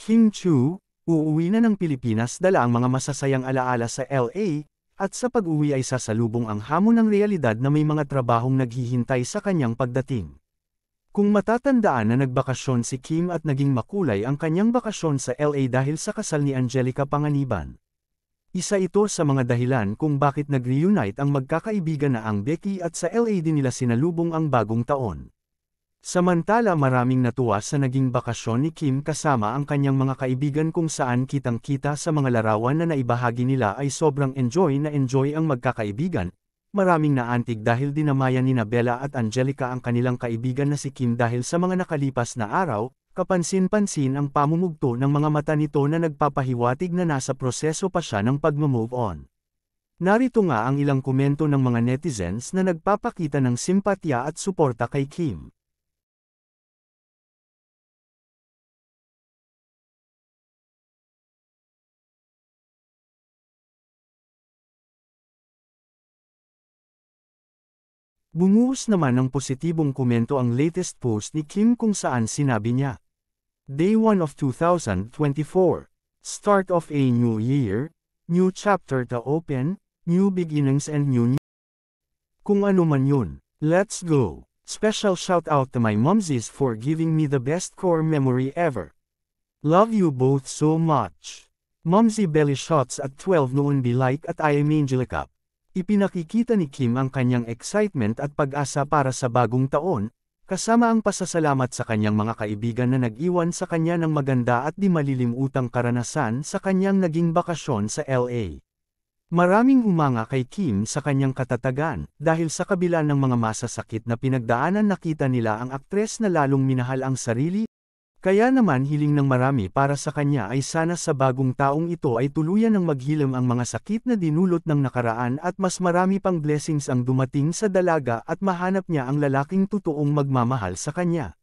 Kim Chu, uuwi na ng Pilipinas dala ang mga masasayang alaala sa LA, at sa pag-uwi ay sasalubong ang hamon ng realidad na may mga trabahong naghihintay sa kanyang pagdating. Kung matatandaan na nagbakasyon si Kim at naging makulay ang kanyang bakasyon sa LA dahil sa kasal ni Angelica Panganiban. Isa ito sa mga dahilan kung bakit nag-reunite ang magkakaibigan na ang Becky at sa LA din nila sinalubong ang bagong taon. Samantala maraming natuwa sa naging bakasyon ni Kim kasama ang kanyang mga kaibigan kung saan kitang-kita sa mga larawan na naibahagi nila ay sobrang enjoy na enjoy ang magkakaibigan. Maraming naantig dahil dinamayan ni Bella at Angelica ang kanilang kaibigan na si Kim dahil sa mga nakalipas na araw, kapansin-pansin ang pamumugto ng mga mata nito na nagpapahiwatig na nasa proseso pa siya ng pag-move on. Narito nga ang ilang komento ng mga netizens na nagpapakita ng simpatya at suporta kay Kim. Bumuhos naman ng positibong komento ang latest post ni Kim kung saan sinabi niya. Day 1 of 2024. Start of a new year, new chapter to open, new beginnings and new new. Kung ano man yun, let's go. Special shout out to my momsies for giving me the best core memory ever. Love you both so much. Momsy belly shots at 12 noon be like at I am Angelica. Ipinakikita ni Kim ang kanyang excitement at pag-asa para sa bagong taon, kasama ang pasasalamat sa kanyang mga kaibigan na nag-iwan sa kanya ng maganda at di malilimutang karanasan sa kanyang naging bakasyon sa LA. Maraming umanga kay Kim sa kanyang katatagan, dahil sa kabila ng mga masasakit na pinagdaanan nakita nila ang aktres na lalong minahal ang sarili kaya naman hiling ng marami para sa kanya ay sana sa bagong taong ito ay tuluyan ng maghilam ang mga sakit na dinulot ng nakaraan at mas marami pang blessings ang dumating sa dalaga at mahanap niya ang lalaking totoong magmamahal sa kanya.